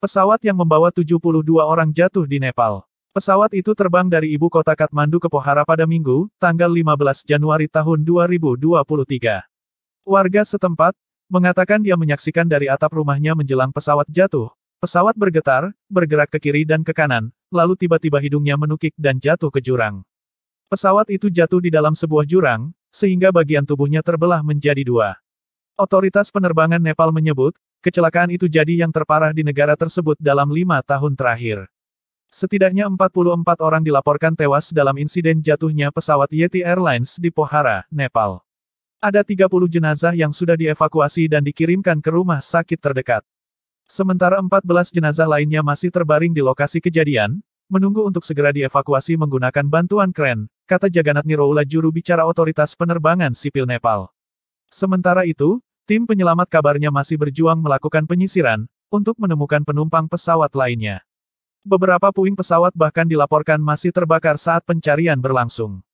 Pesawat yang membawa 72 orang jatuh di Nepal. Pesawat itu terbang dari ibu kota Kathmandu ke Pohara pada Minggu, tanggal 15 Januari tahun 2023. Warga setempat, mengatakan dia menyaksikan dari atap rumahnya menjelang pesawat jatuh. Pesawat bergetar, bergerak ke kiri dan ke kanan, lalu tiba-tiba hidungnya menukik dan jatuh ke jurang. Pesawat itu jatuh di dalam sebuah jurang, sehingga bagian tubuhnya terbelah menjadi dua. Otoritas penerbangan Nepal menyebut, Kecelakaan itu jadi yang terparah di negara tersebut dalam lima tahun terakhir. Setidaknya 44 orang dilaporkan tewas dalam insiden jatuhnya pesawat Yeti Airlines di Pohara, Nepal. Ada 30 jenazah yang sudah dievakuasi dan dikirimkan ke rumah sakit terdekat. Sementara 14 jenazah lainnya masih terbaring di lokasi kejadian, menunggu untuk segera dievakuasi menggunakan bantuan kren, kata Jaganat Niroula juru bicara otoritas penerbangan sipil Nepal. Sementara itu, Tim penyelamat kabarnya masih berjuang melakukan penyisiran, untuk menemukan penumpang pesawat lainnya. Beberapa puing pesawat bahkan dilaporkan masih terbakar saat pencarian berlangsung.